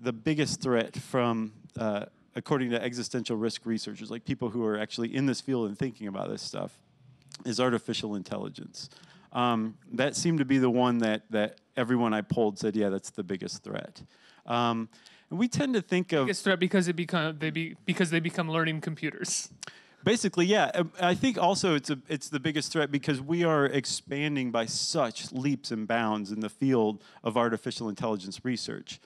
the biggest threat from, uh, according to existential risk researchers, like people who are actually in this field and thinking about this stuff, is artificial intelligence. Um, that seemed to be the one that, that everyone I polled said, yeah, that's the biggest threat. Um, and we tend to think of biggest threat because it become they be because they become learning computers. Basically, yeah. Um, I think also it's a, it's the biggest threat because we are expanding by such leaps and bounds in the field of artificial intelligence research.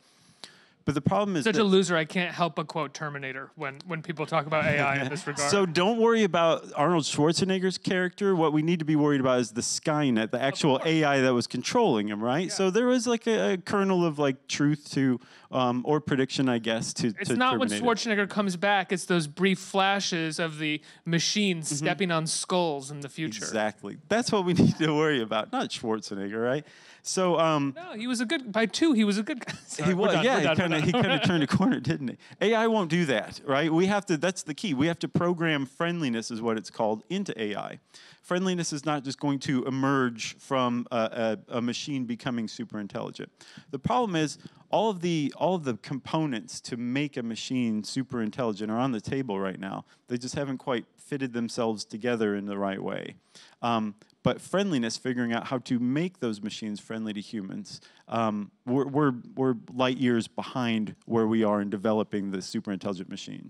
But the problem is such that, a loser. I can't help but quote Terminator when when people talk about AI in this regard. So don't worry about Arnold Schwarzenegger's character. What we need to be worried about is the Skynet, the actual AI that was controlling him. Right. Yeah. So there was like a, a kernel of like truth to um, or prediction, I guess. To it's to not Terminator. when Schwarzenegger comes back. It's those brief flashes of the machine mm-hmm. stepping on skulls in the future. Exactly. That's what we need to worry about. Not Schwarzenegger, right? So um, no, he was a good by two. He was a good. Sorry, he was. Done, yeah, kind of he kind of turned a corner, didn't he? AI won't do that, right? We have to. That's the key. We have to program friendliness, is what it's called, into AI. Friendliness is not just going to emerge from a, a, a machine becoming super intelligent. The problem is all of the all of the components to make a machine super intelligent are on the table right now. They just haven't quite fitted themselves together in the right way. Um, but friendliness, figuring out how to make those machines friendly to humans, um, we're, we're, we're light years behind where we are in developing the super intelligent machine.